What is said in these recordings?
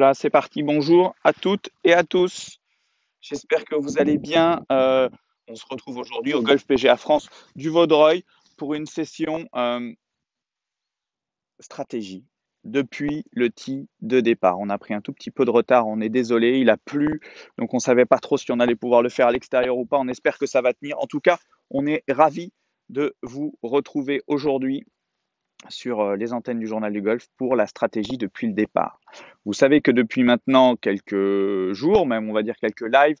là, c'est parti. Bonjour à toutes et à tous. J'espère que vous allez bien. Euh, on se retrouve aujourd'hui au Golf PGA France du Vaudreuil pour une session euh, stratégie. Depuis le tee de départ, on a pris un tout petit peu de retard. On est désolé, il a plu, donc on ne savait pas trop si on allait pouvoir le faire à l'extérieur ou pas. On espère que ça va tenir. En tout cas, on est ravi de vous retrouver aujourd'hui sur euh, les antennes du journal du golf pour la stratégie depuis le départ. Vous savez que depuis maintenant quelques jours, même on va dire quelques lives,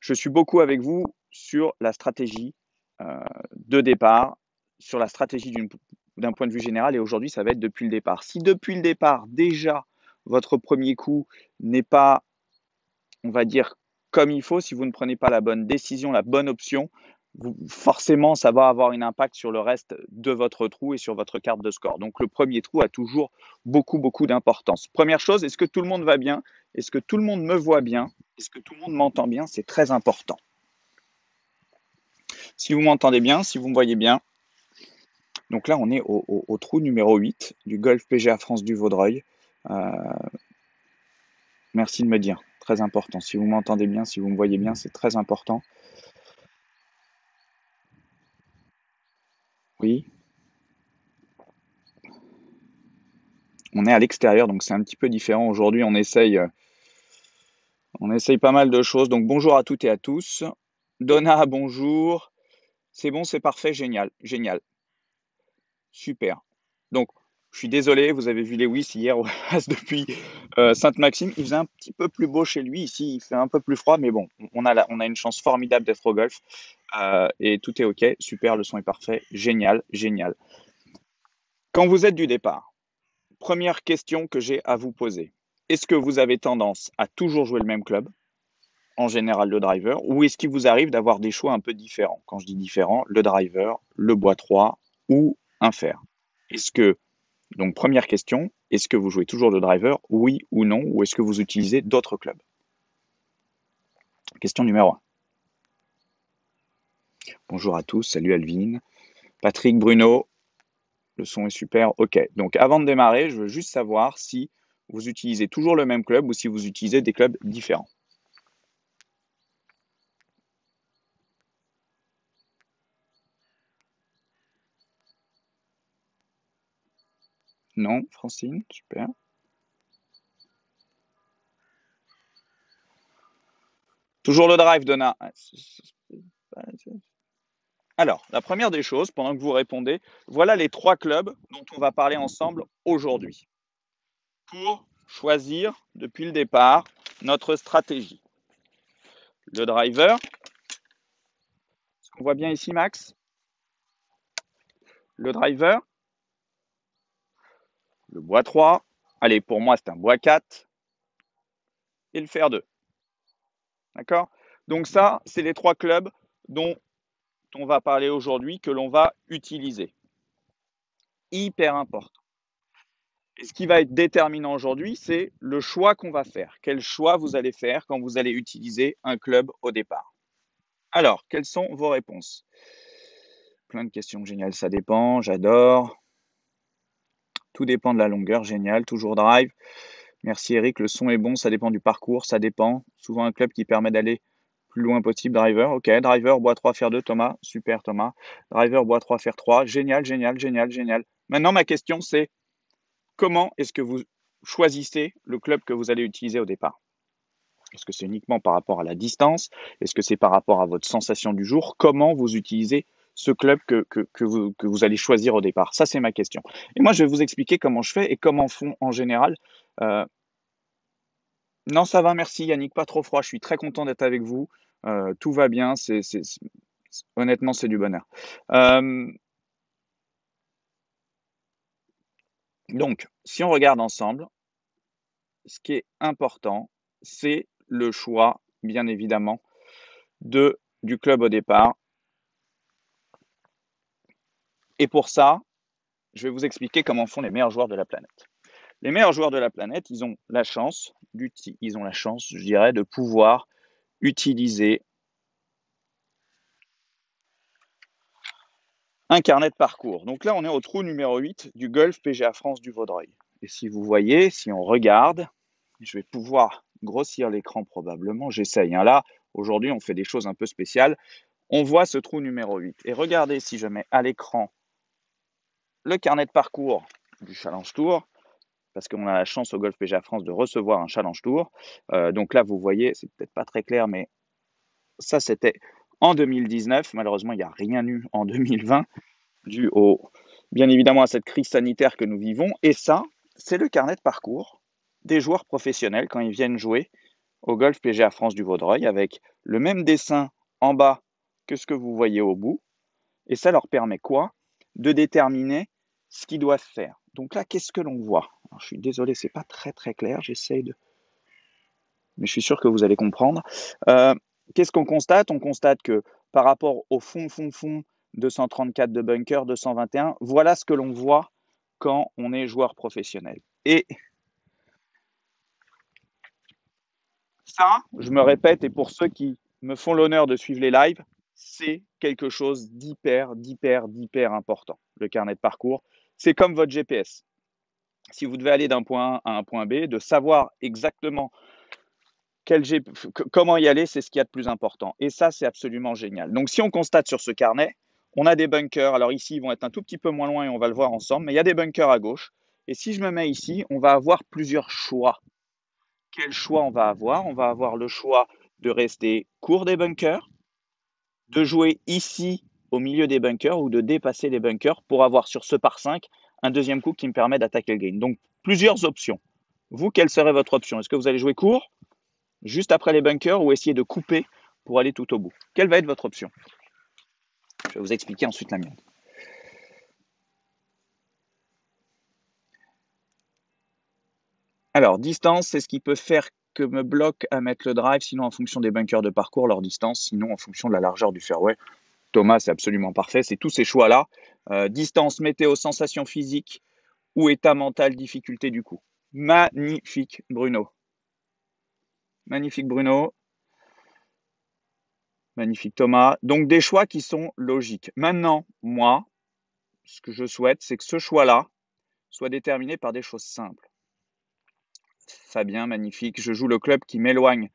je suis beaucoup avec vous sur la stratégie euh, de départ, sur la stratégie d'un point de vue général, et aujourd'hui ça va être depuis le départ. Si depuis le départ déjà votre premier coup n'est pas, on va dire, comme il faut, si vous ne prenez pas la bonne décision, la bonne option, forcément, ça va avoir un impact sur le reste de votre trou et sur votre carte de score. Donc, le premier trou a toujours beaucoup, beaucoup d'importance. Première chose, est-ce que tout le monde va bien Est-ce que tout le monde me voit bien Est-ce que tout le monde m'entend bien C'est très important. Si vous m'entendez bien, si vous me voyez bien. Donc là, on est au, trou numéro 8 du Golf PGA France du Vaudreuil. Euh, merci de me dire, très important. Si vous m'entendez bien, si vous me voyez bien, c'est très important. On est à l'extérieur, donc c'est un petit peu différent. Aujourd'hui, on essaye, euh, on essaye pas mal de choses. Donc bonjour à toutes et à tous. Donna, bonjour. C'est bon, c'est parfait, génial, génial. Super. Donc, je suis désolé, vous avez vu les Lewis hier au depuis euh, Sainte-Maxime. Il faisait un petit peu plus beau chez lui. Ici, il fait un peu plus froid, mais bon, on a, une chance formidable d'être au golf. Euh, et tout est OK. Super, le son est parfait. Génial, génial. Quand vous êtes du départ, première question que j'ai à vous poser. Est-ce que vous avez tendance à toujours jouer le même club, en général le driver, ou est-ce qu'il vous arrive d'avoir des choix un peu différents Quand je dis différents, le driver, le bois 3 ou un fer. Est-ce que donc première question, est-ce que vous jouez toujours de driver, oui ou non, ou est-ce que vous utilisez d'autres clubs Question numéro 1. Bonjour à tous, salut Alvin. Patrick, Bruno, le son est super, ok. Donc avant de démarrer, je veux juste savoir si vous utilisez toujours le même club ou si vous utilisez des clubs différents. Non, Francine, super. Toujours le drive, Donna. Ah, Alors, la première des choses, pendant que vous répondez, voilà les trois clubs dont on va parler ensemble aujourd'hui pour choisir depuis le départ notre stratégie. Le driver, ce qu'on voit bien ici, Max, le driver, le bois 3, allez, pour moi, c'est un bois 4, et le fer 2. D'accord Donc ça, c'est les trois clubs dont on va parler aujourd'hui, que l'on va utiliser. Hyper important. Et ce qui va être déterminant aujourd'hui, c'est le choix qu'on va faire. Quel choix vous allez faire quand vous allez utiliser un club au départ Alors, quelles sont vos réponses Plein de questions géniales, ça dépend, j'adore. Tout dépend de la longueur, génial, toujours drive. Merci Eric, le son est bon, ça dépend du parcours, ça dépend. Souvent un club qui permet d'aller plus loin possible. Driver, ok. Driver, bois 3, faire 2, Thomas. Super, Thomas. Driver, bois 3, faire 3. Génial, génial, génial, génial. Maintenant, ma question, c'est comment est-ce que vous choisissez le club que vous allez utiliser au départ Est-ce que c'est uniquement par rapport à la distance Est-ce que c'est par rapport à votre sensation du jour Comment vous utilisez ce club que, que, vous, allez choisir au départ Ça, c'est ma question. Et moi, je vais vous expliquer comment je fais et comment font en général. Euh, non, ça va, merci Yannick, pas trop froid. Je suis très content d'être avec vous. Euh, tout va bien. C'est, honnêtement, c'est du bonheur. Euh, donc, si on regarde ensemble, ce qui est important, c'est le choix, bien évidemment, de, du club au départ et pour ça, je vais vous expliquer comment font les meilleurs joueurs de la planète. Les meilleurs joueurs de la planète, ils ont la chance, ils ont la chance, je dirais, de pouvoir utiliser un carnet de parcours. Donc là, on est au trou numéro 8 du golf PGA France du Vaudreuil. Et si vous voyez, si on regarde, je vais pouvoir grossir l'écran probablement, j'essaye. Hein. Là, aujourd'hui, on fait des choses un peu spéciales. On voit ce trou numéro 8. Et regardez si je mets à l'écran le carnet de parcours du Challenge Tour, parce qu'on a la chance au Golf PGA France de recevoir un Challenge Tour. Euh, donc là, vous voyez, c'est peut-être pas très clair, mais ça, c'était en 2019. Malheureusement, il n'y a rien eu en 2020, dû au, bien évidemment à cette crise sanitaire que nous vivons. Et ça, c'est le carnet de parcours des joueurs professionnels quand ils viennent jouer au Golf PGA France du Vaudreuil, avec le même dessin en bas que ce que vous voyez au bout. Et ça leur permet quoi De déterminer ce qu'ils doivent faire. Donc là, qu'est-ce que l'on voit Je suis désolé, c'est pas très très clair, j'essaye de... Mais je suis sûr que vous allez comprendre. Euh, qu'est-ce qu'on constate On constate que par rapport au fond, fond, fond, 234 de bunker, 221, voilà ce que l'on voit quand on est joueur professionnel. Et ça, je me répète, et pour ceux qui me font l'honneur de suivre les lives, c'est quelque chose d'hyper, d'hyper, d'hyper important, le carnet de parcours. C'est comme votre GPS. Si vous devez aller d'un point A à un point B, de savoir exactement comment y aller, c'est ce qu'il y a de plus important. Et ça, c'est absolument génial. Donc, si on constate sur ce carnet, on a des bunkers. Alors ici, ils vont être un tout petit peu moins loin et on va le voir ensemble, mais il y a des bunkers à gauche. Et si je me mets ici, on va avoir plusieurs choix. Quel choix on va avoir On va avoir le choix de rester court des bunkers, de jouer ici au milieu des bunkers ou de dépasser les bunkers pour avoir sur ce par 5 un deuxième coup qui me permet d'attaquer le gain. Donc plusieurs options. Vous, quelle serait votre option Est-ce que vous allez jouer court, juste après les bunkers, ou essayer de couper pour aller tout au bout Quelle va être votre option Je vais vous expliquer ensuite la mienne. Alors, distance, c'est ce qui peut faire que me bloque à mettre le drive, sinon en fonction des bunkers de parcours, leur distance, sinon en fonction de la largeur du fairway. Thomas, c'est absolument parfait. C'est tous ces choix-là. Euh, distance, météo, sensation physique ou état mental, difficulté du coup. Magnifique, Bruno. Magnifique, Bruno. Magnifique, Thomas. Donc, des choix qui sont logiques. Maintenant, moi, ce que je souhaite, c'est que ce choix-là soit déterminé par des choses simples. Fabien, magnifique. Je joue le club qui m'éloigne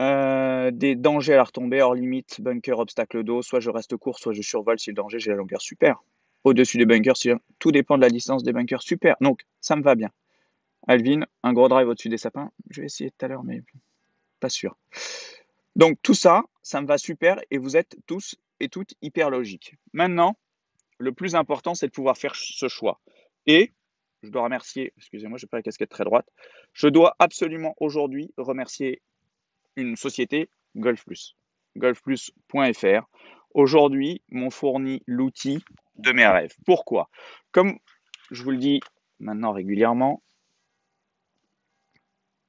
euh, des dangers à la retombée, hors limite, bunker, obstacle d'eau. Soit je reste court, soit je survole. Si le danger, j'ai la longueur super. Au-dessus des bunkers, tout dépend de la distance des bunkers super. Donc, ça me va bien. Alvin, un gros drive au-dessus des sapins. Je vais essayer tout à l'heure, mais pas sûr. Donc, tout ça, ça me va super et vous êtes tous et toutes hyper logiques. Maintenant, le plus important, c'est de pouvoir faire ce choix. Et je dois remercier, excusez-moi, je n'ai pas la casquette très droite, je dois absolument aujourd'hui remercier une société Golf Plus. Golfplus.fr. Aujourd'hui, m'ont fourni l'outil de mes rêves. Pourquoi Comme je vous le dis maintenant régulièrement,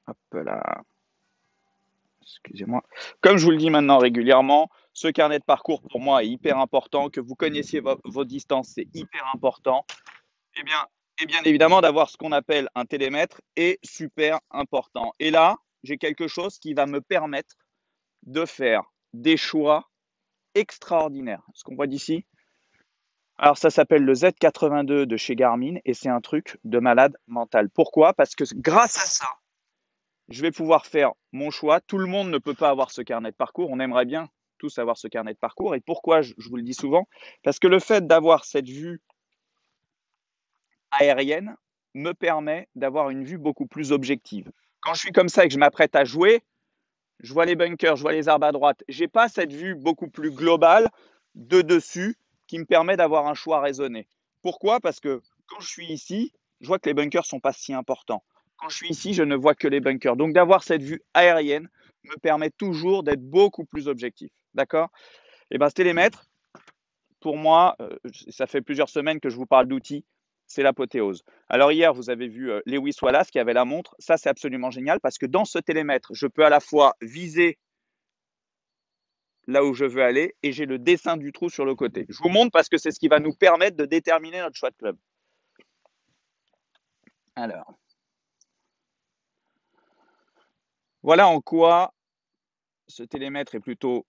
hop là, excusez-moi. Comme je vous le dis maintenant régulièrement, ce carnet de parcours pour moi est hyper important. Que vous connaissiez vos, distances, c'est hyper important. Et eh bien, et eh bien évidemment, d'avoir ce qu'on appelle un télémètre est super important. Et là, j'ai quelque chose qui va me permettre de faire des choix extraordinaires. Ce qu'on voit d'ici, alors ça s'appelle le Z82 de chez Garmin et c'est un truc de malade mental. Pourquoi Parce que grâce à ça, je vais pouvoir faire mon choix. Tout le monde ne peut pas avoir ce carnet de parcours. On aimerait bien tous avoir ce carnet de parcours. Et pourquoi je, vous le dis souvent Parce que le fait d'avoir cette vue aérienne me permet d'avoir une vue beaucoup plus objective. Quand je suis comme ça et que je m'apprête à jouer, je vois les bunkers, je vois les arbres à droite. n'ai pas cette vue beaucoup plus globale de dessus qui me permet d'avoir un choix raisonné. Pourquoi Parce que quand je suis ici, je vois que les bunkers sont pas si importants. Quand je suis ici, je ne vois que les bunkers. Donc d'avoir cette vue aérienne me permet toujours d'être beaucoup plus objectif. D'accord Et eh bien, télémètre, pour moi, euh, ça fait plusieurs semaines que je vous parle d'outils c'est l'apothéose. Alors hier, vous avez vu euh, Lewis Wallace qui avait la montre. Ça, c'est absolument génial parce que dans ce télémètre, je peux à la fois viser là où je veux aller et j'ai le dessin du trou sur le côté. Je vous montre parce que c'est ce qui va nous permettre de déterminer notre choix de club. Alors, voilà en quoi ce télémètre est plutôt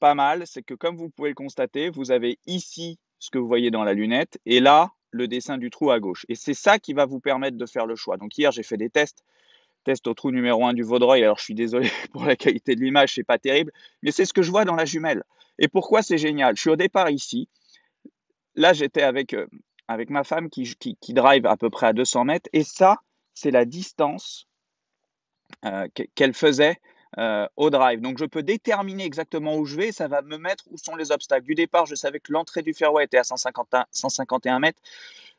pas mal. C'est que comme vous pouvez le constater, vous avez ici ce que vous voyez dans la lunette et là, le dessin du trou à gauche. Et c'est ça qui va vous permettre de faire le choix. Donc hier, j'ai fait des tests. Test au trou numéro 1 du Vaudreuil. Alors je suis désolé pour la qualité de l'image, c'est pas terrible, mais c'est ce que je vois dans la jumelle. Et pourquoi c'est génial Je suis au départ ici. Là, j'étais avec, euh, avec ma femme qui, qui, drive à peu près à 200 mètres. Et ça, c'est la distance euh, qu'elle faisait euh, au drive. Donc je peux déterminer exactement où je vais, ça va me mettre où sont les obstacles. Du départ, je savais que l'entrée du fairway était à 151, 151 mètres,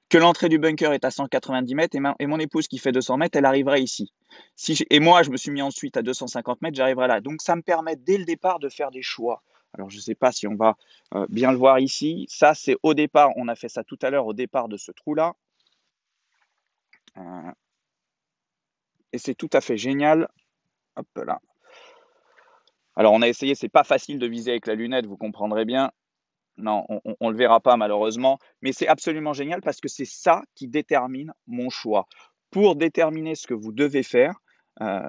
que l'entrée du bunker est à 190 mètres, et, et mon épouse qui fait 200 mètres, elle arriverait ici. Si et moi, je me suis mis ensuite à 250 mètres, j'arriverai là. Donc ça me permet dès le départ de faire des choix. Alors je ne sais pas si on va euh, bien le voir ici. Ça, c'est au départ, on a fait ça tout à l'heure au départ de ce trou-là. Euh, et c'est tout à fait génial. Hop là, alors on a essayé, c'est pas facile de viser avec la lunette, vous comprendrez bien. Non, on, ne le verra pas malheureusement, mais c'est absolument génial parce que c'est ça qui détermine mon choix. Pour déterminer ce que vous devez faire, euh,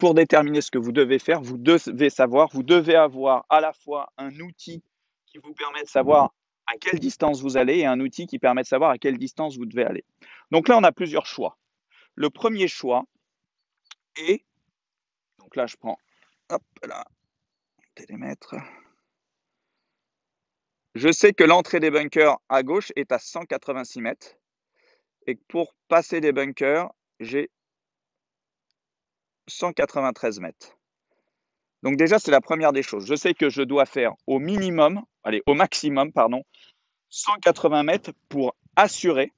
pour déterminer ce que vous devez faire, vous devez savoir, vous devez avoir à la fois un outil qui vous permet de savoir à quelle distance vous allez et un outil qui permet de savoir à quelle distance vous devez aller. Donc là, on a plusieurs choix. Le premier choix est, donc là, je prends Hop là. Télémètre. Je sais que l'entrée des bunkers à gauche est à 186 mètres. Et que pour passer des bunkers, j'ai 193 mètres. Donc déjà, c'est la première des choses. Je sais que je dois faire au minimum, allez, au maximum, pardon, 180 mètres pour assurer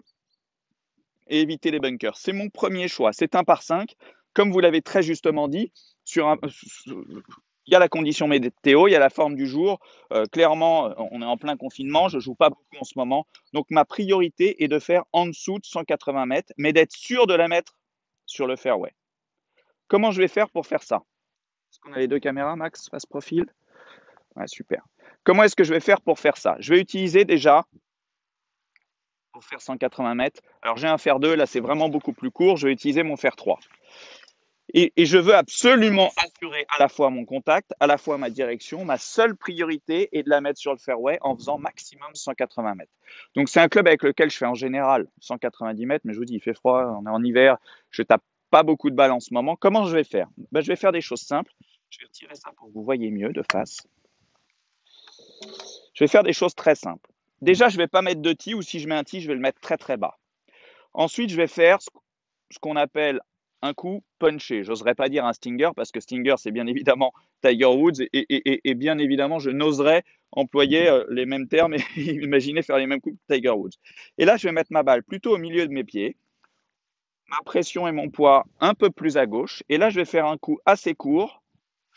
et éviter les bunkers. C'est mon premier choix. C'est un par 5. Comme vous l'avez très justement dit, il y a la condition météo, il y a la forme du jour. Euh, clairement, on est en plein confinement, je ne joue pas beaucoup en ce moment. Donc ma priorité est de faire en dessous de 180 mètres, mais d'être sûr de la mettre sur le fairway. Comment je vais faire pour faire ça Est-ce qu'on a les deux caméras, Max, face profil ouais, Super. Comment est-ce que je vais faire pour faire ça Je vais utiliser déjà, pour faire 180 mètres, alors j'ai un fer 2, là c'est vraiment beaucoup plus court, je vais utiliser mon fer 3. Et, je veux absolument assurer à la fois mon contact, à la fois ma direction. Ma seule priorité est de la mettre sur le fairway en faisant maximum 180 mètres. Donc c'est un club avec lequel je fais en général 190 mètres, mais je vous dis, il fait froid, on est en hiver, je tape pas beaucoup de balles en ce moment. Comment je vais faire ben, Je vais faire des choses simples. Je vais retirer ça pour que vous voyez mieux de face. Je vais faire des choses très simples. Déjà, je ne vais pas mettre de tee ou si je mets un tee, je vais le mettre très très bas. Ensuite, je vais faire ce qu'on appelle un coup punché. J'oserais pas dire un stinger parce que stinger, c'est bien évidemment Tiger Woods et, bien évidemment, je n'oserais employer euh, les mêmes termes et imaginer faire les mêmes coups que Tiger Woods. Et là, je vais mettre ma balle plutôt au milieu de mes pieds, ma pression et mon poids un peu plus à gauche. Et là, je vais faire un coup assez court,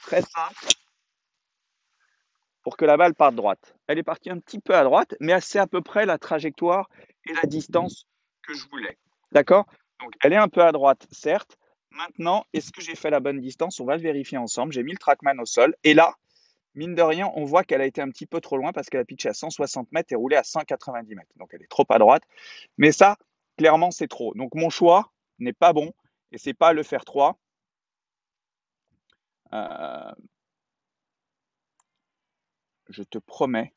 très simple, pour que la balle parte droite. Elle est partie un petit peu à droite, mais assez à peu près la trajectoire et la distance que je voulais. D'accord donc, elle est un peu à droite, certes. Maintenant, est-ce que j'ai fait la bonne distance On va le vérifier ensemble. J'ai mis le trackman au sol. Et là, mine de rien, on voit qu'elle a été un petit peu trop loin parce qu'elle a pitché à 160 mètres et roulé à 190 mètres. Donc, elle est trop à droite. Mais ça, clairement, c'est trop. Donc, mon choix n'est pas bon. Et c'est pas le faire 3. Euh, je te promets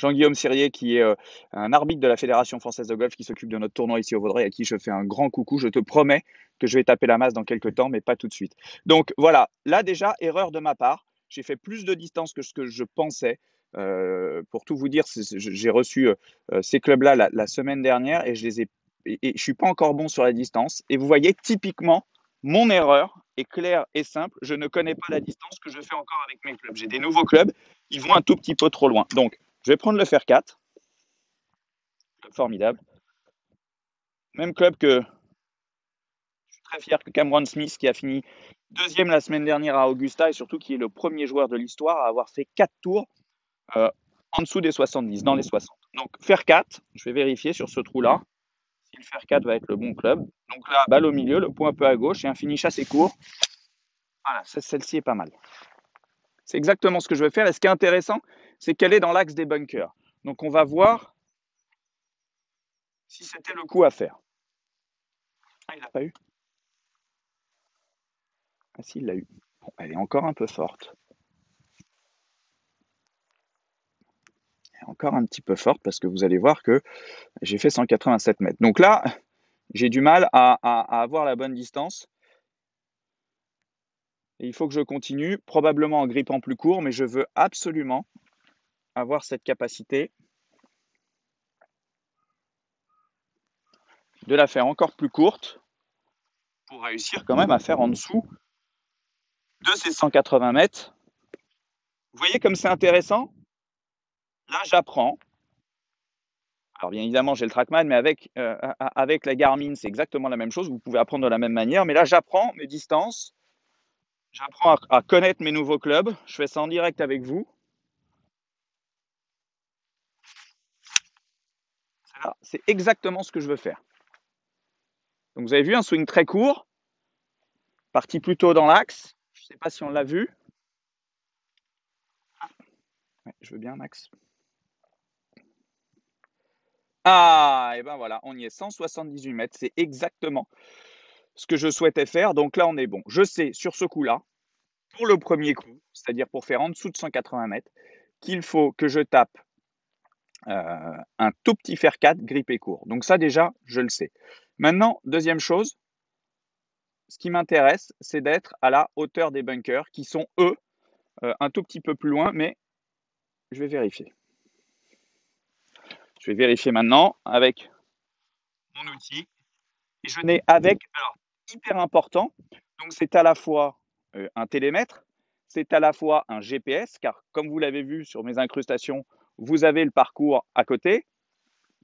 Jean-Guillaume Sirier, qui est euh, un arbitre de la Fédération française de golf, qui s'occupe de notre tournoi ici au Vaudrey, à qui je fais un grand coucou. Je te promets que je vais taper la masse dans quelques temps, mais pas tout de suite. Donc voilà, là déjà, erreur de ma part. J'ai fait plus de distance que ce que je pensais. Euh, pour tout vous dire, j'ai reçu euh, ces clubs-là la, semaine dernière et je les ai, et, je suis pas encore bon sur la distance. Et vous voyez, typiquement, mon erreur est claire et simple. Je ne connais pas la distance que je fais encore avec mes clubs. J'ai des nouveaux clubs, ils vont un tout petit peu trop loin. Donc, je vais prendre le fer 4. Club formidable. Même club que je suis très fier que Cameron Smith, qui a fini deuxième la semaine dernière à Augusta, et surtout qui est le premier joueur de l'histoire à avoir fait 4 tours euh, en dessous des 70, dans les 60. Donc fer 4, je vais vérifier sur ce trou-là si le fer 4 va être le bon club. Donc là, balle au milieu, le point un peu à gauche et un finish assez court. Voilà, celle-ci est pas mal. C'est exactement ce que je vais faire. Et ce qui est intéressant, c'est qu'elle est dans l'axe des bunkers. Donc on va voir si c'était le coup à faire. Ah, il l'a pas eu. Ah si, il l'a eu. Bon, elle est encore un peu forte. Elle est encore un petit peu forte parce que vous allez voir que j'ai fait 187 mètres. Donc là, j'ai du mal à, à, avoir la bonne distance. Et il faut que je continue, probablement en grippant plus court, mais je veux absolument avoir cette capacité de la faire encore plus courte pour réussir quand même à faire en dessous de ces 180 mètres. Vous voyez comme c'est intéressant Là, j'apprends. Alors bien évidemment, j'ai le Trackman, mais avec, euh, avec la Garmin, c'est exactement la même chose. Vous pouvez apprendre de la même manière. Mais là, j'apprends mes distances. J'apprends à connaître mes nouveaux clubs. Je fais ça en direct avec vous. Ah, c'est exactement ce que je veux faire. Donc vous avez vu un swing très court, parti plutôt dans l'axe. Je ne sais pas si on l'a vu. Ah, je veux bien un axe. Ah, et ben voilà, on y est 178 mètres. C'est exactement ce que je souhaitais faire. Donc là, on est bon. Je sais sur ce coup-là, pour le premier coup, c'est-à-dire pour faire en dessous de 180 mètres, qu'il faut que je tape euh, un tout petit fer 4 grippé court. Donc ça déjà, je le sais. Maintenant, deuxième chose, ce qui m'intéresse, c'est d'être à la hauteur des bunkers qui sont, eux, euh, un tout petit peu plus loin, mais je vais vérifier. Je vais vérifier maintenant avec mon outil. Et je n'ai avec, alors, hyper important, donc c'est à la fois euh, un télémètre, c'est à la fois un GPS, car comme vous l'avez vu sur mes incrustations, vous avez le parcours à côté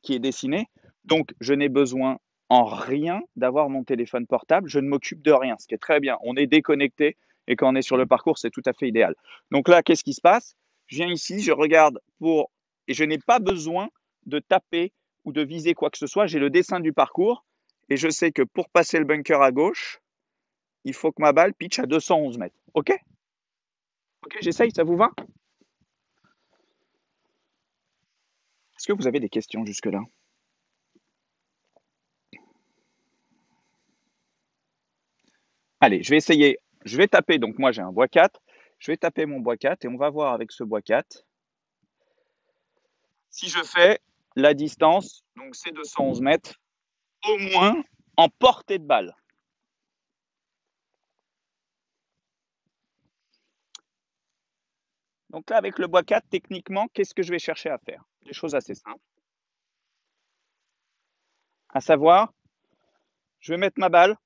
qui est dessiné. Donc, je n'ai besoin en rien d'avoir mon téléphone portable. Je ne m'occupe de rien, ce qui est très bien. On est déconnecté et quand on est sur le parcours, c'est tout à fait idéal. Donc là, qu'est-ce qui se passe Je viens ici, je regarde pour et je n'ai pas besoin de taper ou de viser quoi que ce soit. J'ai le dessin du parcours et je sais que pour passer le bunker à gauche, il faut que ma balle pitch à 211 mètres. OK OK, j'essaye, ça vous va Est-ce que vous avez des questions jusque-là Allez, je vais essayer. Je vais taper, donc moi j'ai un bois 4. Je vais taper mon bois 4 et on va voir avec ce bois 4 si je fais la distance, donc c'est 211 mètres, au moins en portée de balle. Donc là, avec le bois 4, techniquement, qu'est-ce que je vais chercher à faire des choses assez simples. À savoir, je vais mettre ma balle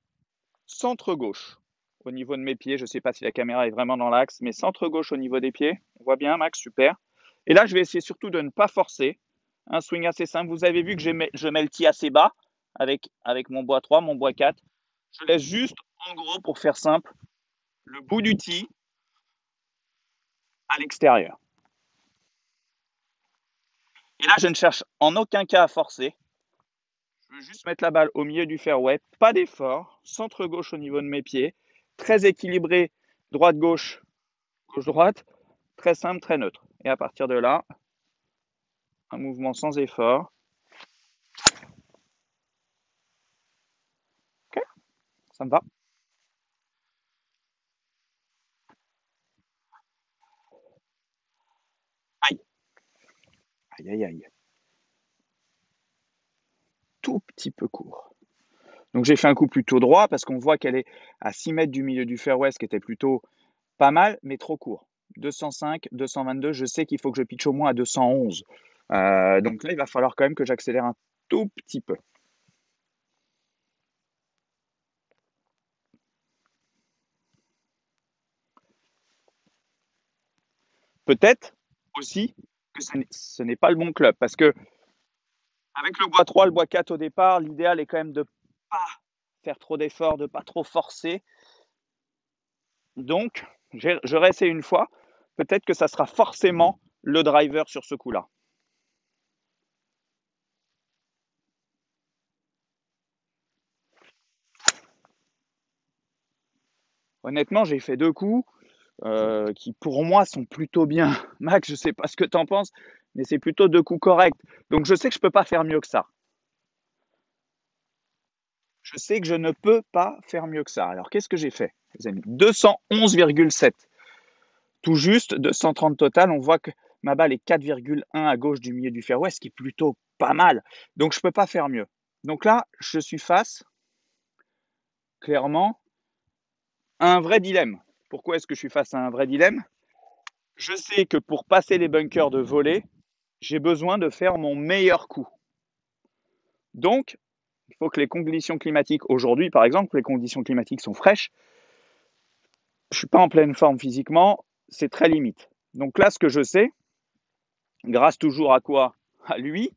centre gauche au niveau de mes pieds. Je ne sais pas si la caméra est vraiment dans l'axe, mais centre gauche au niveau des pieds. On voit bien, Max, super. Et là, je vais essayer surtout de ne pas forcer. Un swing assez simple. Vous avez vu que je mets, je mets le tee assez bas avec, avec mon bois 3, mon bois 4. Je laisse juste, en gros, pour faire simple, le bout du tee à l'extérieur. Et là, je ne cherche en aucun cas à forcer. Je veux juste mettre la balle au milieu du fairway, pas d'effort, centre gauche au niveau de mes pieds, très équilibré, droite gauche, gauche droite, très simple, très neutre. Et à partir de là, un mouvement sans effort. Ok, ça me va. Tout petit peu court. Donc j'ai fait un coup plutôt droit parce qu'on voit qu'elle est à 6 mètres du milieu du fairway, ce qui était plutôt pas mal, mais trop court. 205, 222, je sais qu'il faut que je pitche au moins à 211. Euh, donc là, il va falloir quand même que j'accélère un tout petit peu. Peut-être aussi que ce n'est pas le bon club. Parce que avec le bois 3, le bois 4 au départ, l'idéal est quand même de pas faire trop d'efforts, de pas trop forcer. Donc, je essayé une fois. Peut-être que ça sera forcément le driver sur ce coup-là. Honnêtement, j'ai fait deux coups. Euh, qui pour moi sont plutôt bien. Max, je sais pas ce que tu en penses, mais c'est plutôt deux coups corrects. Donc je sais que je peux pas faire mieux que ça. Je sais que je ne peux pas faire mieux que ça. Alors qu'est-ce que j'ai fait, les amis 211,7. Tout juste, 230 total. On voit que ma balle est 4,1 à gauche du milieu du fairway, ce qui est plutôt pas mal. Donc je peux pas faire mieux. Donc là, je suis face, clairement, à un vrai dilemme. Pourquoi est-ce que je suis face à un vrai dilemme Je sais que pour passer les bunkers de volée, j'ai besoin de faire mon meilleur coup. Donc, il faut que les conditions climatiques, aujourd'hui par exemple, les conditions climatiques sont fraîches. Je ne suis pas en pleine forme physiquement, c'est très limite. Donc là, ce que je sais, grâce toujours à quoi À lui,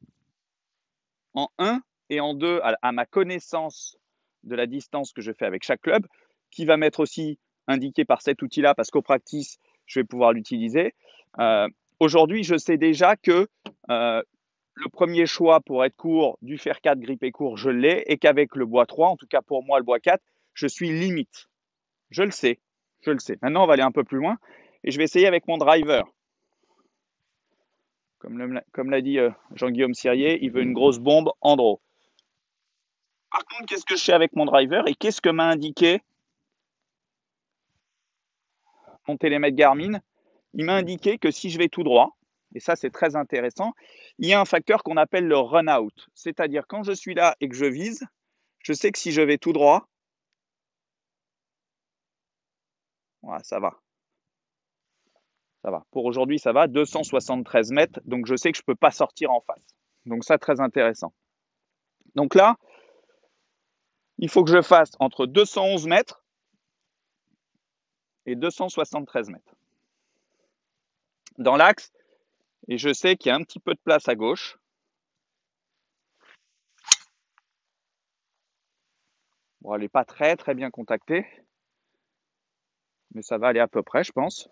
en 1 et en deux, à ma connaissance de la distance que je fais avec chaque club, qui va mettre aussi indiqué par cet outil-là parce qu'au practice, je vais pouvoir l'utiliser. Euh, aujourd'hui, je sais déjà que euh, le premier choix pour être court du fer 4 grippé court, je l'ai, et qu'avec le bois 3, en tout cas pour moi le bois 4, je suis limite. Je le sais, je le sais. Maintenant, on va aller un peu plus loin et je vais essayer avec mon driver. Comme, l'a dit euh, Jean-Guillaume Sirier, il veut une grosse bombe Andro. Par contre, qu'est-ce que je fais avec mon driver et qu'est-ce que m'a indiqué mon télémètre Garmin, il m'a indiqué que si je vais tout droit, et ça c'est très intéressant, il y a un facteur qu'on appelle le run-out. C'est-à-dire quand je suis là et que je vise, je sais que si je vais tout droit, voilà, ça va. Ça va. Pour aujourd'hui, ça va, 273 mètres, donc je sais que je ne peux pas sortir en face. Donc ça, très intéressant. Donc là, il faut que je fasse entre 211 mètres et 273 mètres. Dans l'axe, et je sais qu'il y a un petit peu de place à gauche. Bon, elle n'est pas très très bien contactée, mais ça va aller à peu près, je pense.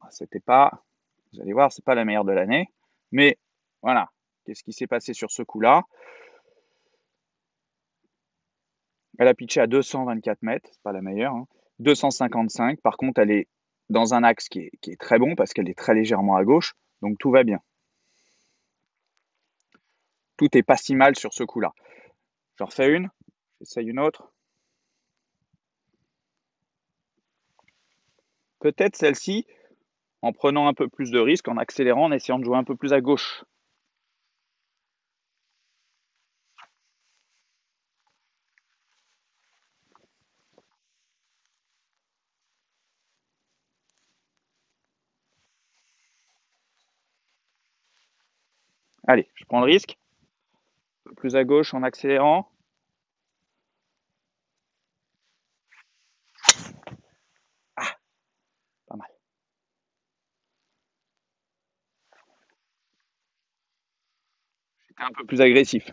Ah, c'était pas, vous allez voir, c'est pas la meilleure de l'année, mais voilà. Qu'est-ce qui s'est passé sur ce coup-là elle a pitché à 224 mètres, c'est pas la meilleure. 255, hein. par contre, elle est dans un axe qui est, très bon parce qu'elle est très légèrement à gauche, donc tout va bien. Tout est pas si mal sur ce coup-là. J'en refais une, j'essaye une autre. Peut-être celle-ci en prenant un peu plus de risques, en accélérant, en essayant de jouer un peu plus à gauche. Allez, je prends le risque. Un peu plus à gauche en accélérant. Ah, pas mal. J'étais un peu plus agressif.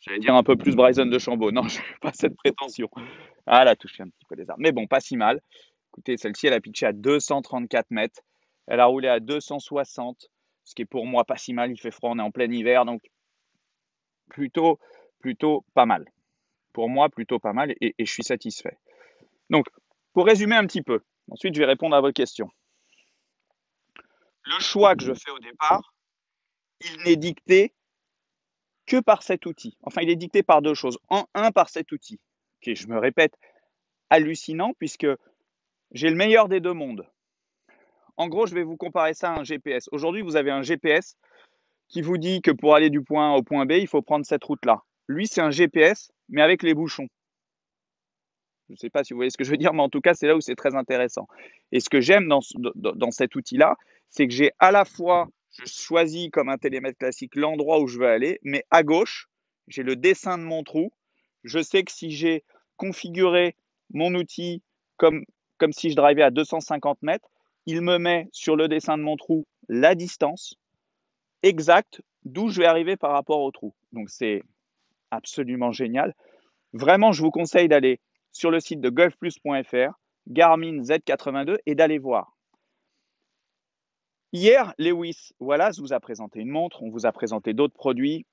J'allais dire un peu plus Bryson de Chambaud. Non, je n'ai pas cette prétention. Ah, la touché un petit peu les arbres. Mais bon, pas si mal. Écoutez, celle-ci, elle a pitché à 234 mètres. Elle a roulé à 260 ce qui est pour moi pas si mal. Il fait froid, on est en plein hiver, donc plutôt, plutôt pas mal. Pour moi, plutôt pas mal et, je suis satisfait. Donc, pour résumer un petit peu, ensuite je vais répondre à vos questions. Le choix que je fais au départ, il n'est dicté que par cet outil. Enfin, il est dicté par deux choses. En un, par cet outil, qui est, je me répète, hallucinant puisque j'ai le meilleur des deux mondes. En gros, je vais vous comparer ça à un GPS. Aujourd'hui, vous avez un GPS qui vous dit que pour aller du point A au point B, il faut prendre cette route-là. Lui, c'est un GPS, mais avec les bouchons. Je ne sais pas si vous voyez ce que je veux dire, mais en tout cas, c'est là où c'est très intéressant. Et ce que j'aime dans, cet outil-là, c'est que j'ai à la fois, je choisis comme un télémètre classique l'endroit où je veux aller, mais à gauche, j'ai le dessin de mon trou. Je sais que si j'ai configuré mon outil comme, comme si je drivais à 250 mètres, il me met sur le dessin de mon trou la distance exacte d'où je vais arriver par rapport au trou. Donc c'est absolument génial. Vraiment, je vous conseille d'aller sur le site de golfplus.fr, Garmin Z82 et d'aller voir. Hier, Lewis Wallace vous a présenté une montre, on vous a présenté d'autres produits.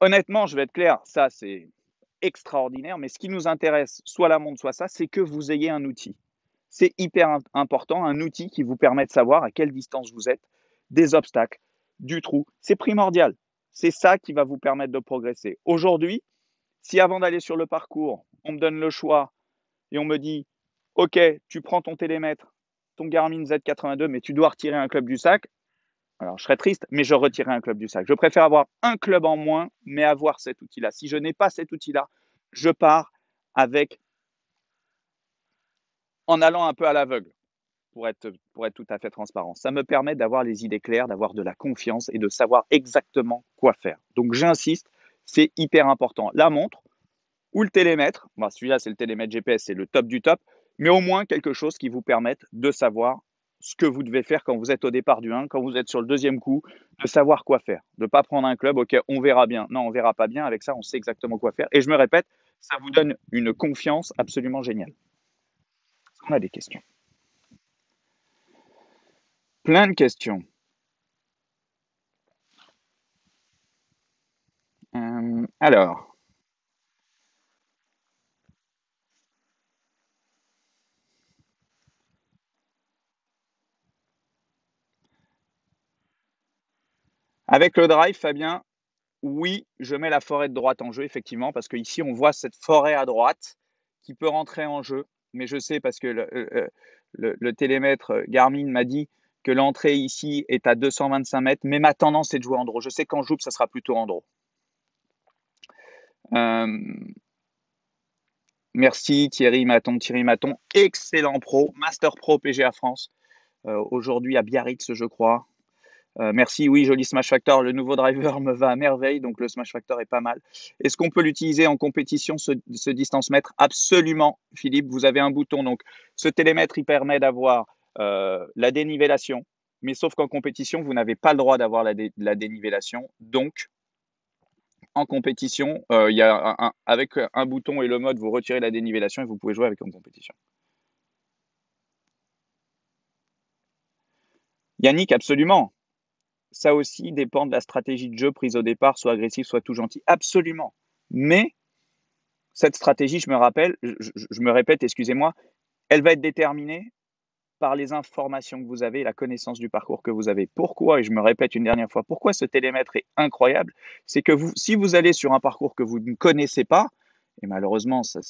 Honnêtement, je vais être clair, ça c'est extraordinaire, mais ce qui nous intéresse, soit la montre, soit ça, c'est que vous ayez un outil. C'est hyper important, un outil qui vous permet de savoir à quelle distance vous êtes des obstacles, du trou. C'est primordial. C'est ça qui va vous permettre de progresser. Aujourd'hui, si avant d'aller sur le parcours, on me donne le choix et on me dit, OK, tu prends ton télémètre, ton Garmin Z82, mais tu dois retirer un club du sac, alors je serais triste, mais je retirerai un club du sac. Je préfère avoir un club en moins, mais avoir cet outil-là. Si je n'ai pas cet outil-là, je pars avec en allant un peu à l'aveugle, pour être, tout à fait transparent. Ça me permet d'avoir les idées claires, d'avoir de la confiance et de savoir exactement quoi faire. Donc j'insiste, c'est hyper important. La montre ou le télémètre, bon, bah, celui-là c'est le télémètre GPS, c'est le top du top, mais au moins quelque chose qui vous permette de savoir ce que vous devez faire quand vous êtes au départ du 1, quand vous êtes sur le deuxième coup, de savoir quoi faire, de ne pas prendre un club, ok, on verra bien. Non, on verra pas bien, avec ça, on sait exactement quoi faire. Et je me répète, ça vous donne une confiance absolument géniale. On ah, a des questions Plein de questions. Euh, alors. Avec le drive, Fabien, oui, je mets la forêt de droite en jeu, effectivement, parce qu'ici, on voit cette forêt à droite qui peut rentrer en jeu mais je sais parce que le, euh, euh, télémètre euh, Garmin m'a dit que l'entrée ici est à 225 mètres, mais ma tendance est de jouer en draw. Je sais qu'en joupe, ça sera plutôt en draw. merci Thierry Maton, Thierry Maton, excellent pro, Master Pro PGA France, aujourd'hui à Biarritz, je crois. Euh, merci, oui, joli Smash Factor. Le nouveau driver me va à merveille, donc le Smash Factor est pas mal. Est-ce qu'on peut l'utiliser en compétition, ce, ce distance mètre Absolument, Philippe. Vous avez un bouton. Donc, ce télémètre, il permet d'avoir euh, la dénivellation, mais sauf qu'en compétition, vous n'avez pas le droit d'avoir la, dénivellation. Donc, en compétition, euh, a avec un bouton et le mode, vous retirez la dénivellation et vous pouvez jouer avec en compétition. Yannick, absolument ça aussi dépend de la stratégie de jeu prise au départ, soit agressive, soit tout gentil. Absolument. Mais cette stratégie, je me rappelle, je, me répète, excusez-moi, elle va être déterminée par les informations que vous avez, la connaissance du parcours que vous avez. Pourquoi, et je me répète une dernière fois, pourquoi ce télémètre est incroyable C'est que si vous allez sur un parcours que vous ne connaissez pas, et malheureusement, ça,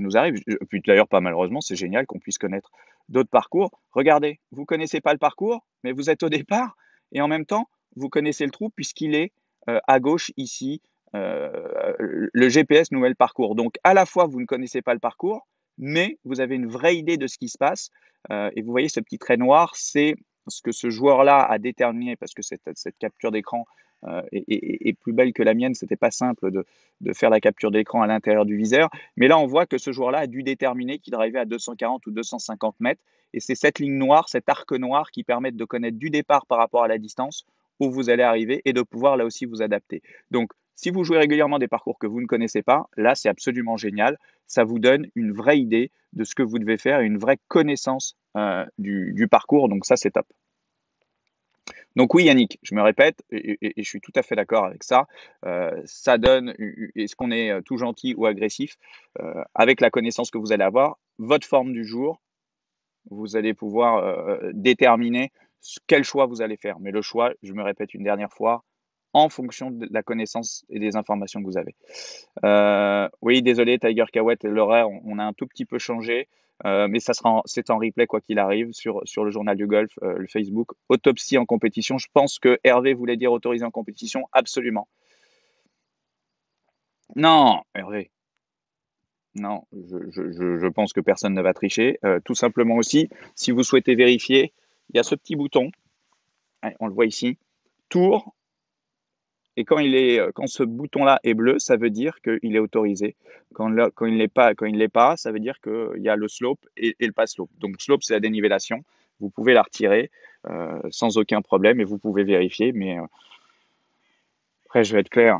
nous arrive, puis d'ailleurs pas malheureusement, c'est génial qu'on puisse connaître d'autres parcours. Regardez, vous ne connaissez pas le parcours, mais vous êtes au départ, et en même temps, vous connaissez le trou puisqu'il est euh, à gauche ici, euh, le GPS nouvel parcours. Donc à la fois, vous ne connaissez pas le parcours, mais vous avez une vraie idée de ce qui se passe. Euh, et vous voyez ce petit trait noir, c'est ce que ce joueur-là a déterminé, parce que c'est cette capture d'écran euh, et, plus belle que la mienne. C'était pas simple de, faire la capture d'écran à l'intérieur du viseur. Mais là, on voit que ce joueur-là a dû déterminer qu'il arrivait à 240 ou 250 mètres. Et c'est cette ligne noire, cet arc noir qui permet de connaître du départ par rapport à la distance où vous allez arriver et de pouvoir là aussi vous adapter. Donc, si vous jouez régulièrement des parcours que vous ne connaissez pas, là, c'est absolument génial. Ça vous donne une vraie idée de ce que vous devez faire, une vraie connaissance euh, du, du parcours. Donc, ça, c'est top. Donc oui, Yannick, je me répète, et, je suis tout à fait d'accord avec ça, euh, ça donne, est-ce qu'on est euh, tout gentil ou agressif, euh, avec la connaissance que vous allez avoir, votre forme du jour, vous allez pouvoir déterminer quel choix vous allez faire. Mais le choix, je me répète une dernière fois, en fonction de la connaissance et des informations que vous avez. oui, désolé, Tiger Kawet, l'horaire, on, a un tout petit peu changé. Euh, mais ça sera c'est en replay quoi qu'il arrive sur, sur le journal du golf, euh, le Facebook. Autopsie en compétition. Je pense que Hervé voulait dire autorisé en compétition, absolument. Non, Hervé. Non, je, pense que personne ne va tricher. Euh, tout simplement aussi, si vous souhaitez vérifier, il y a ce petit bouton. on le voit ici. Tour et quand, il est, euh, quand ce bouton-là est bleu, ça veut dire qu'il est autorisé. Quand, quand il ne l'est pas, ça veut dire qu'il y a le slope et, le pas slope. Donc slope, c'est la dénivellation. Vous pouvez la retirer euh, sans aucun problème et vous pouvez vérifier. Mais euh, après, je vais être clair.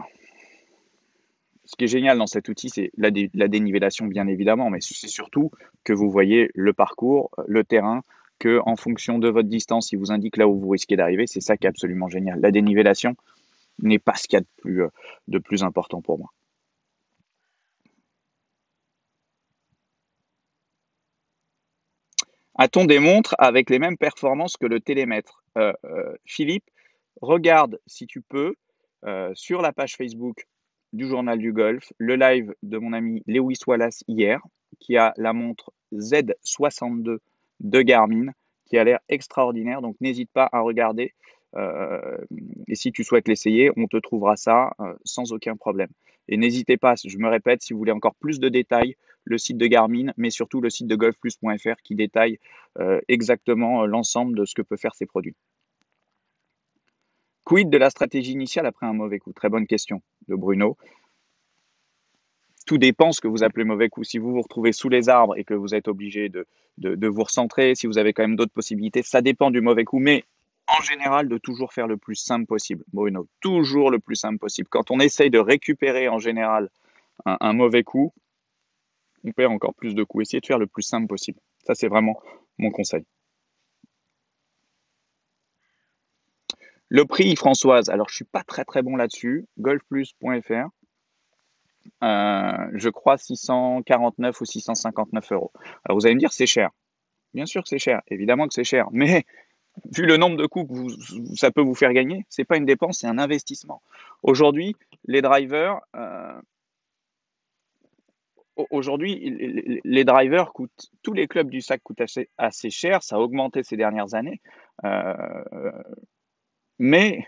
Ce qui est génial dans cet outil, c'est la, dénivellation, bien évidemment, mais c'est surtout que vous voyez le parcours, le terrain, que en fonction de votre distance, il vous indique là où vous risquez d'arriver. C'est ça qui est absolument génial. La dénivellation, n'est pas ce qu'il y a de plus, euh, de plus important pour moi. A-t-on des montres avec les mêmes performances que le télémètre euh, euh, Philippe, regarde si tu peux sur la page Facebook du Journal du Golf le live de mon ami Lewis Wallace hier, qui a la montre Z62 de Garmin, qui a l'air extraordinaire. Donc n'hésite pas à regarder. Euh, et si tu souhaites l'essayer, on te trouvera ça euh, sans aucun problème. Et n'hésitez pas, je me répète, si vous voulez encore plus de détails, le site de Garmin, mais surtout le site de golfplus.fr qui détaille euh, exactement l'ensemble de ce que peuvent faire ces produits. Quid de la stratégie initiale après un mauvais coup Très bonne question de Bruno. Tout dépend ce que vous appelez mauvais coup. Si vous vous retrouvez sous les arbres et que vous êtes obligé de, de, de vous recentrer, si vous avez quand même d'autres possibilités, ça dépend du mauvais coup. Mais en général de toujours faire le plus simple possible. Bruno, toujours le plus simple possible. Quand on essaye de récupérer en général un, mauvais coup, on perd encore plus de coups. Essayez de faire le plus simple possible. Ça, c'est vraiment mon conseil. Le prix, Françoise, alors je ne suis pas très très bon là-dessus. Golfplus.fr. Euh, je crois 649 ou 659 euros. Alors vous allez me dire, c'est cher. Bien sûr que c'est cher, évidemment que c'est cher, mais vu le nombre de coups que ça peut vous faire gagner. C'est pas une dépense, c'est un investissement. Aujourd'hui, les drivers, euh, aujourd'hui, les drivers coûtent, tous les clubs du sac coûtent assez, cher. Ça a augmenté ces dernières années, euh, mais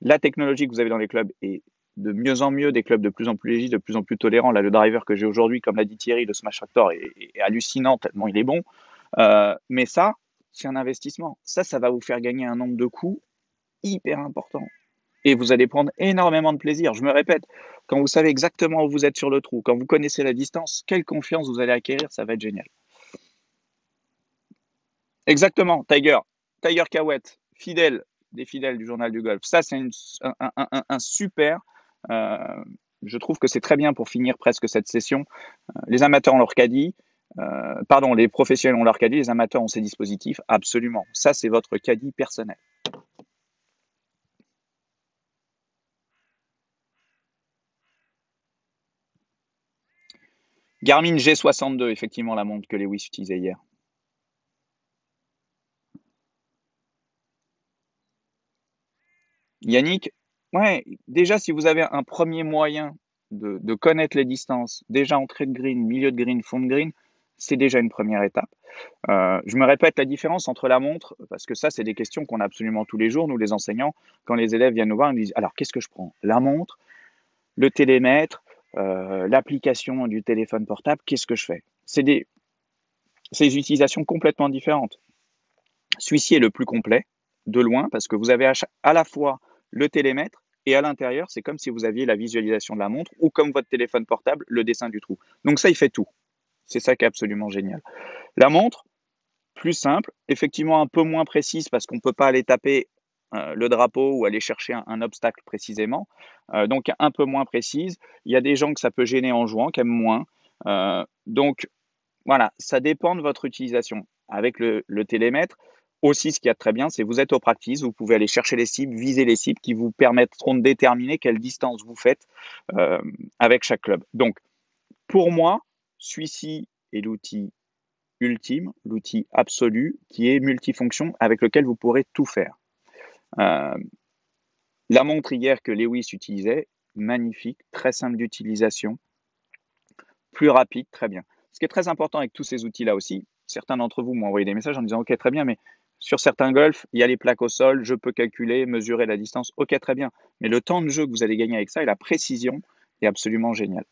la technologie que vous avez dans les clubs est de mieux en mieux, des clubs de plus en plus légers, de plus en plus tolérants. Là, le driver que j'ai aujourd'hui, comme l'a dit Thierry, le Smash Factor est, hallucinant tellement il est bon. Euh, mais ça, c'est un investissement. Ça, ça va vous faire gagner un nombre de coûts hyper important. Et vous allez prendre énormément de plaisir. Je me répète, quand vous savez exactement où vous êtes sur le trou, quand vous connaissez la distance, quelle confiance vous allez acquérir, ça va être génial. Exactement, Tiger. Tiger Kawet, fidèle des fidèles du journal du golf. Ça, c'est un, super. Euh, je trouve que c'est très bien pour finir presque cette session. Euh, les amateurs ont leur caddie. Euh, pardon, les professionnels ont leur caddie, les amateurs ont ces dispositifs, absolument. Ça, c'est votre caddie personnel. Garmin G62, effectivement, la montre que Lewis utilisait hier. Yannick, ouais, déjà, si vous avez un premier moyen de connaître les distances, déjà entrée de green, milieu de green, fond de green, c'est déjà une première étape. Euh, je me répète la différence entre la montre, parce que ça, c'est des questions qu'on a absolument tous les jours, nous les enseignants, quand les élèves viennent nous voir, ils disent, alors qu'est-ce que je prends La montre, le télémètre, euh, l'application du téléphone portable, qu'est-ce que je fais C'est des, des utilisations complètement différentes. Celui-ci est le plus complet, de loin, parce que vous avez à la fois le télémètre et à l'intérieur, c'est comme si vous aviez la visualisation de la montre ou comme votre téléphone portable, le dessin du trou. Donc ça, il fait tout. C'est ça qui est absolument génial. La montre, plus simple, effectivement un peu moins précise parce qu'on ne peut pas aller taper euh, le drapeau ou aller chercher un, obstacle précisément. Euh, donc un peu moins précise. Il y a des gens que ça peut gêner en jouant, qui aiment moins. Euh, donc voilà, ça dépend de votre utilisation. Avec le, télémètre, aussi ce qu'il y a très bien, c'est vous êtes au practice, vous pouvez aller chercher les cibles, viser les cibles qui vous permettront de déterminer quelle distance vous faites avec chaque club. Donc pour moi, celui-ci est l'outil ultime, l'outil absolu, qui est multifonction, avec lequel vous pourrez tout faire. Euh, la montre hier que Lewis utilisait, magnifique, très simple d'utilisation, plus rapide, très bien. Ce qui est très important avec tous ces outils-là aussi, certains d'entre vous m'ont envoyé des messages en disant Ok, très bien, mais sur certains golfs, il y a les plaques au sol, je peux calculer, mesurer la distance. Ok, très bien. Mais le temps de jeu que vous allez gagner avec ça et la précision est absolument géniale.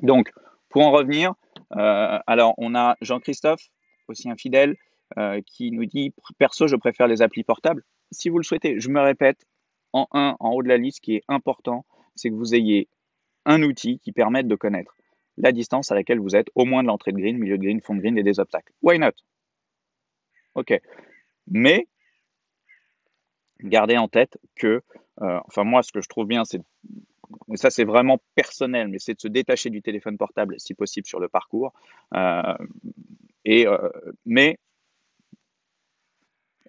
Donc, pour en revenir, euh, alors on a Jean-Christophe, aussi un fidèle, euh, qui nous dit perso, je préfère les applis portables. Si vous le souhaitez, je me répète, en un, en haut de la liste, ce qui est important, c'est que vous ayez un outil qui permette de connaître la distance à laquelle vous êtes, au moins de l'entrée de green, milieu de green, fond de green et des obstacles. Why not Ok. Mais gardez en tête que, euh, enfin moi, ce que je trouve bien, c'est mais ça c'est vraiment personnel, mais c'est de se détacher du téléphone portable si possible sur le parcours. Euh, et, euh, mais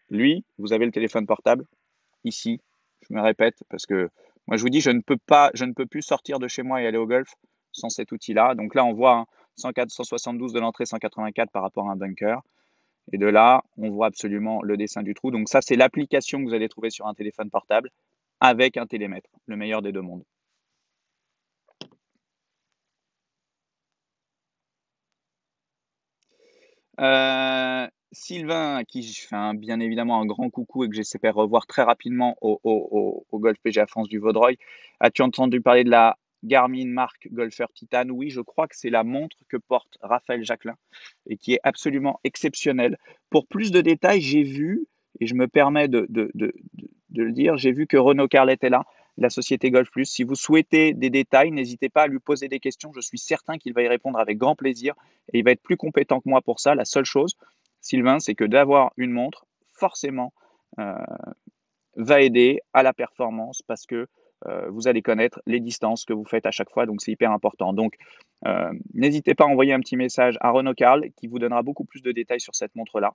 lui, vous avez le téléphone portable ici. Je me répète parce que moi, je vous dis, je ne peux pas, je ne peux plus sortir de chez moi et aller au golf sans cet outil-là. Donc là, on voit 104, hein, 172 de l'entrée, 184 par rapport à un bunker. Et de là, on voit absolument le dessin du trou. Donc ça, c'est l'application que vous allez trouver sur un téléphone portable avec un télémètre, le meilleur des deux mondes. Euh, Sylvain, Sylvain, qui je fais bien évidemment un grand coucou et que j'espère revoir très rapidement au, au, au, Golf PGA France du Vaudreuil. As-tu entendu parler de la Garmin marque Golfer Titan Oui, je crois que c'est la montre que porte Raphaël Jacquelin et qui est absolument exceptionnelle. Pour plus de détails, j'ai vu, et je me permets de, de, de le dire, j'ai vu que Renaud Carlet est là la société Golf Plus. Si vous souhaitez des détails, n'hésitez pas à lui poser des questions. Je suis certain qu'il va y répondre avec grand plaisir et il va être plus compétent que moi pour ça. La seule chose, Sylvain, c'est que d'avoir une montre, forcément, euh, va aider à la performance parce que euh, vous allez connaître les distances que vous faites à chaque fois. Donc, c'est hyper important. Donc, euh, n'hésitez pas à envoyer un petit message à Renaud Carl qui vous donnera beaucoup plus de détails sur cette montre-là.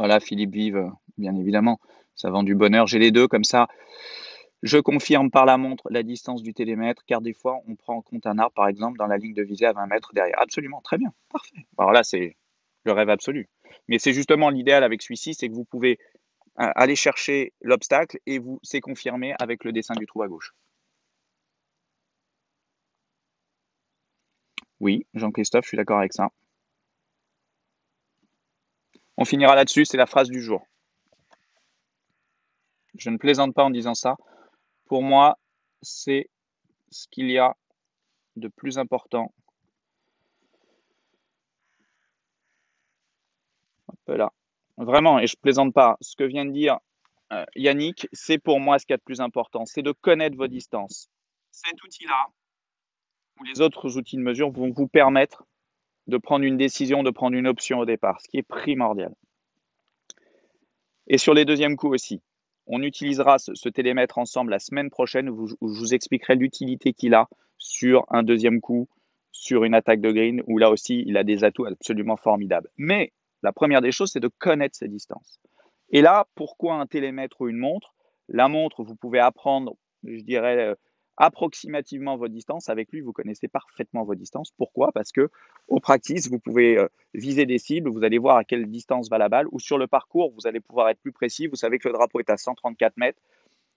Voilà, Philippe Vive, bien évidemment, ça vend du bonheur. J'ai les deux comme ça. Je confirme par la montre la distance du télémètre, car des fois, on prend en compte un arbre, par exemple, dans la ligne de visée à 20 mètres derrière. Absolument, très bien, parfait. Alors là, c'est le rêve absolu. Mais c'est justement l'idéal avec celui-ci, c'est que vous pouvez euh, aller chercher l'obstacle et vous c'est confirmé avec le dessin du trou à gauche. Oui, Jean-Christophe, je suis d'accord avec ça. On finira là-dessus, c'est la phrase du jour. Je ne plaisante pas en disant ça. Pour moi, c'est ce qu'il y a de plus important. Vraiment, et je plaisante pas. Ce que vient de dire euh, Yannick, c'est pour moi ce qu'il y a de plus important. C'est de connaître vos distances. Cet outil-là, ou les autres outils de mesure, vont vous permettre de prendre une décision, de prendre une option au départ, ce qui est primordial. Et sur les deuxièmes coups aussi. On utilisera ce, télémètre ensemble la semaine prochaine où, je vous expliquerai l'utilité qu'il a sur un deuxième coup, sur une attaque de green, où là aussi il a des atouts absolument formidables. Mais la première des choses, c'est de connaître ses distances. Et là, pourquoi un télémètre ou une montre La montre, vous pouvez apprendre, je dirais, euh, approximativement vos distances. Avec lui, vous connaissez parfaitement vos distances. Pourquoi Parce que au practice, vous pouvez euh, viser des cibles, vous allez voir à quelle distance va la balle, ou sur le parcours, vous allez pouvoir être plus précis. Vous savez que le drapeau est à 134 mètres.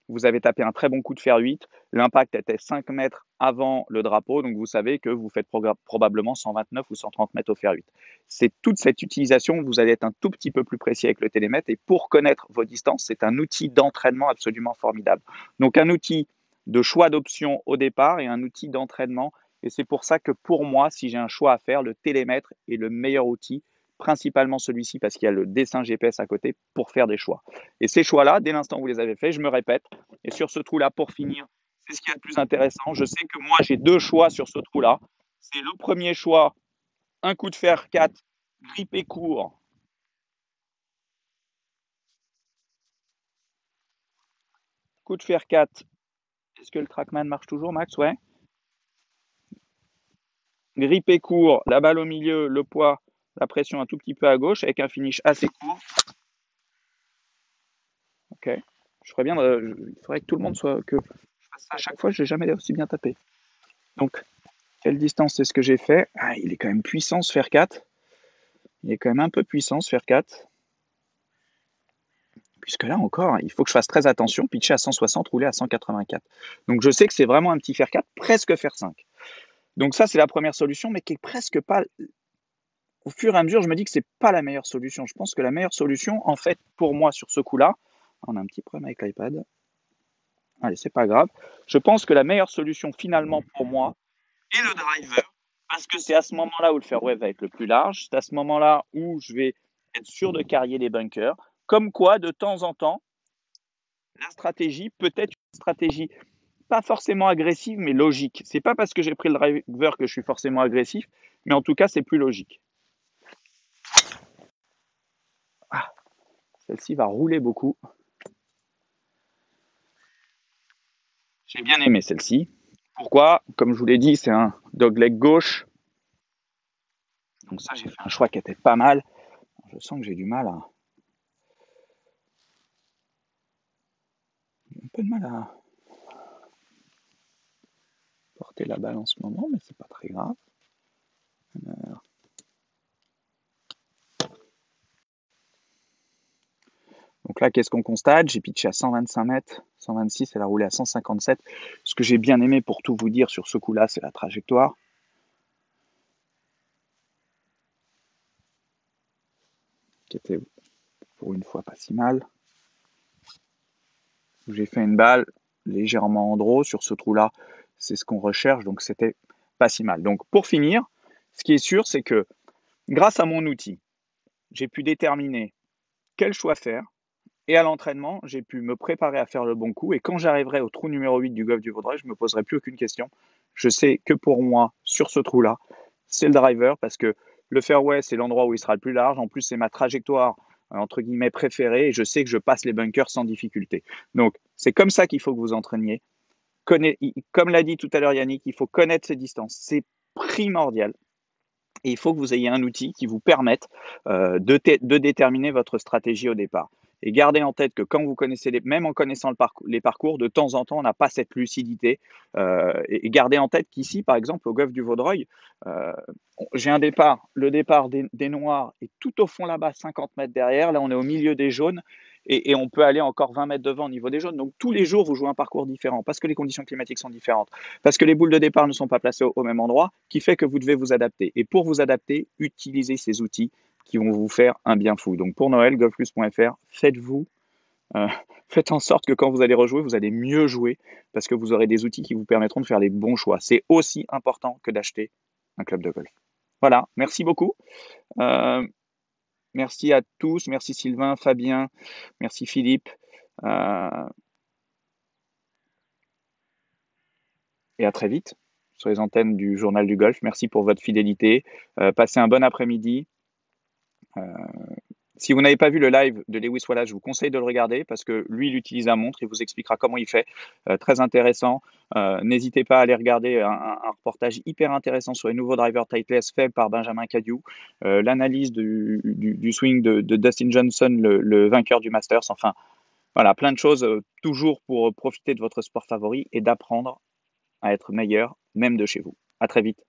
Vous avez tapé un très bon coup de fer 8. L'impact était 5 mètres avant le drapeau, donc vous savez que vous faites probablement 129 ou 130 mètres au fer 8. C'est toute cette utilisation, vous allez être un tout petit peu plus précis avec le télémètre. Et pour connaître vos distances, c'est un outil d'entraînement absolument formidable. Donc un outil de choix d'options au départ et un outil d'entraînement. Et c'est pour ça que pour moi, si j'ai un choix à faire, le télémètre est le meilleur outil, principalement celui-ci parce qu'il y a le dessin GPS à côté pour faire des choix. Et ces choix-là, dès l'instant où vous les avez faits, je me répète. Et sur ce trou-là, pour finir, c'est ce qui est le plus intéressant. Je sais que moi, j'ai deux choix sur ce trou-là. C'est le premier choix, un coup de fer 4, grippé court, coup de fer 4, est-ce que le trackman marche toujours, Max Ouais. Grippé court, la balle au milieu, le poids, la pression un tout petit peu à gauche, avec un finish assez court. Ok. Je ferais bien. il faudrait que tout le monde soit. que à chaque fois, je n'ai jamais aussi bien tapé. Donc, quelle distance c'est ce que j'ai fait ah, il est quand même puissant ce faire 4. Il est quand même un peu puissant ce faire 4 puisque là encore, il faut que je fasse très attention, pitcher à 160, rouler à 184. Donc je sais que c'est vraiment un petit faire 4, presque faire 5. Donc ça, c'est la première solution, mais qui est presque pas... Au fur et à mesure, je me dis que c'est pas la meilleure solution. Je pense que la meilleure solution, en fait, pour moi, sur ce coup-là, on a un petit problème avec l'iPad. Allez, c'est pas grave. Je pense que la meilleure solution, finalement, pour moi, est le driver, parce que c'est à ce moment-là où le fairway va être le plus large. C'est à ce moment-là où je vais être sûr de carrier les bunkers comme quoi, de temps en temps, la stratégie peut être une stratégie pas forcément agressive, mais logique. C'est pas parce que j'ai pris le driver que je suis forcément agressif, mais en tout cas, c'est plus logique. Ah, Celle-ci va rouler beaucoup. J'ai bien aimé celle-ci. Pourquoi Comme je vous l'ai dit, c'est un dogleg gauche. Donc ça, j'ai fait un choix qui était pas mal. Je sens que j'ai du mal à, un peu de mal à porter la balle en ce moment, mais c'est pas très grave. Donc là, qu'est-ce qu'on constate J'ai pitché à 125 mètres, 126, elle a roulé à 157. Ce que j'ai bien aimé pour tout vous dire sur ce coup-là, c'est la trajectoire. Qui était pour une fois pas si mal j'ai fait une balle légèrement en draw sur ce trou-là. C'est ce qu'on recherche, donc c'était pas si mal. Donc pour finir, ce qui est sûr, c'est que grâce à mon outil, j'ai pu déterminer quel choix faire. Et à l'entraînement, j'ai pu me préparer à faire le bon coup. Et quand j'arriverai au trou numéro 8 du golf du Vaudreuil, je ne me poserai plus aucune question. Je sais que pour moi, sur ce trou-là, c'est le driver parce que le fairway, c'est l'endroit où il sera le plus large. En plus, c'est ma trajectoire entre guillemets préféré et je sais que je passe les bunkers sans difficulté. Donc c'est comme ça qu'il faut que vous entraîniez. comme l'a dit tout à l'heure Yannick, il faut connaître ces distances. C'est primordial. Et il faut que vous ayez un outil qui vous permette euh, de déterminer votre stratégie au départ. Et gardez en tête que quand vous connaissez, même en connaissant les parcours, de temps en temps, on n'a pas cette lucidité. Euh, et gardez en tête qu'ici, par exemple, au golfe du Vaudreuil, euh, j'ai un départ. Le départ des, Noirs est tout au fond là-bas, 50 mètres derrière. Là, on est au milieu des jaunes. Et, on peut aller encore 20 mètres devant au niveau des jaunes. Donc tous les jours, vous jouez un parcours différent parce que les conditions climatiques sont différentes, parce que les boules de départ ne sont pas placées au même endroit, qui fait que vous devez vous adapter. Et pour vous adapter, utilisez ces outils qui vont vous faire un bien fou. Donc pour Noël, golfplus.fr, faites-vous, euh, faites en sorte que quand vous allez rejouer, vous allez mieux jouer parce que vous aurez des outils qui vous permettront de faire les bons choix. C'est aussi important que d'acheter un club de golf. Voilà, merci beaucoup. Euh, merci à tous, merci Sylvain, Fabien, merci Philippe. Euh, et à très vite sur les antennes du Journal du Golf. Merci pour votre fidélité. passez un bon après-midi. Euh, si vous n'avez pas vu le live de Lewis Wallace, je vous conseille de le regarder parce que lui, il utilise un montre, il vous expliquera comment il fait. Euh, très intéressant. Euh, n'hésitez pas à aller regarder un, reportage hyper intéressant sur les nouveaux drivers Titleist fait par Benjamin Cadieu. L'analyse du, swing de, Dustin Johnson, le, le, vainqueur du Masters. Enfin, voilà, plein de choses, toujours pour profiter de votre sport favori et d'apprendre à être meilleur, même de chez vous. À très vite.